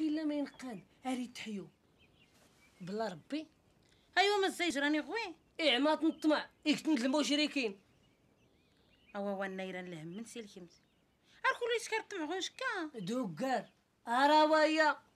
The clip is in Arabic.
خير لا ما ينقال اري تحيو بلا ربي ايوا ما مازال جراني غوي ايه ما تنطمع يكتنت إيه، المشركين اوا وان نيران لهم من اركو لي سكرت معغوش كا دوكار اراويا